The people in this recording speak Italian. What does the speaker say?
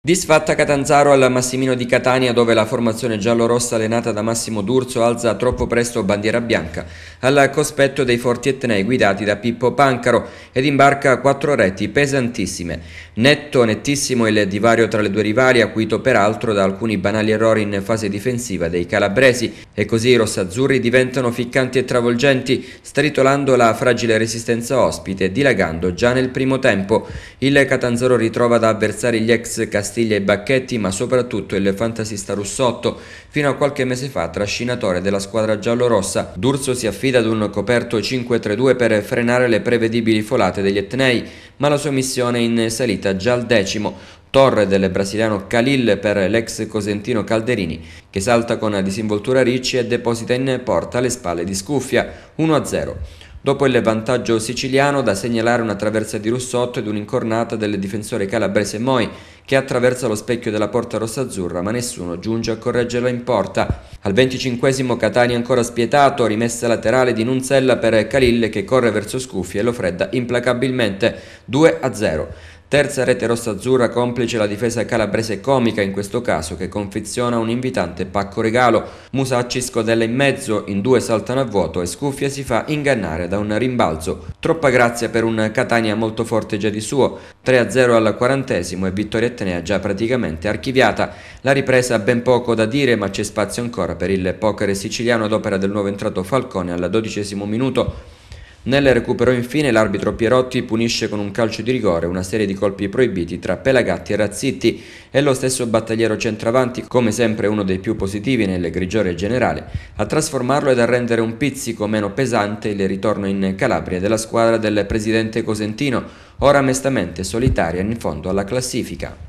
Disfatta Catanzaro al Massimino di Catania dove la formazione giallorossa allenata da Massimo D'Urso alza troppo presto bandiera bianca al cospetto dei forti etnei guidati da Pippo Pancaro ed imbarca quattro reti pesantissime. Netto, nettissimo il divario tra le due rivali acuito peraltro da alcuni banali errori in fase difensiva dei calabresi e così i rossazzurri diventano ficcanti e travolgenti, stritolando la fragile resistenza ospite, dilagando già nel primo tempo. Il Catanzaro ritrova da avversari gli ex Castiglia e Bacchetti, ma soprattutto il fantasista Russotto, fino a qualche mese fa trascinatore della squadra giallorossa. D'Urso si affida ad un coperto 5-3-2 per frenare le prevedibili folate degli Etnei ma la sua missione è in salita già al decimo, torre del brasiliano Khalil per l'ex cosentino Calderini, che salta con disinvoltura Ricci e deposita in porta alle spalle di Scuffia, 1-0. Dopo il vantaggio siciliano da segnalare una traversa di Russotto ed un'incornata del difensore calabrese Moi che attraversa lo specchio della porta rossa azzurra, ma nessuno giunge a correggerla in porta. Al venticinquesimo Catania ancora spietato, rimessa laterale di Nunzella per Calille che corre verso Scuffi e lo fredda implacabilmente 2-0. Terza rete rossa-azzurra complice la difesa calabrese comica in questo caso che confeziona un invitante pacco regalo. Musacci scodella in mezzo, in due saltano a vuoto e Scuffia si fa ingannare da un rimbalzo. Troppa grazia per un Catania molto forte già di suo. 3-0 al quarantesimo e vittoria Etnea già praticamente archiviata. La ripresa ha ben poco da dire ma c'è spazio ancora per il poker siciliano ad opera del nuovo entrato Falcone al dodicesimo minuto. Nel recupero infine l'arbitro Pierotti punisce con un calcio di rigore una serie di colpi proibiti tra Pelagatti e Razzitti e lo stesso battagliero centravanti, come sempre uno dei più positivi nel grigiore generale, a trasformarlo ed a rendere un pizzico meno pesante il ritorno in Calabria della squadra del presidente Cosentino, ora mestamente solitaria in fondo alla classifica.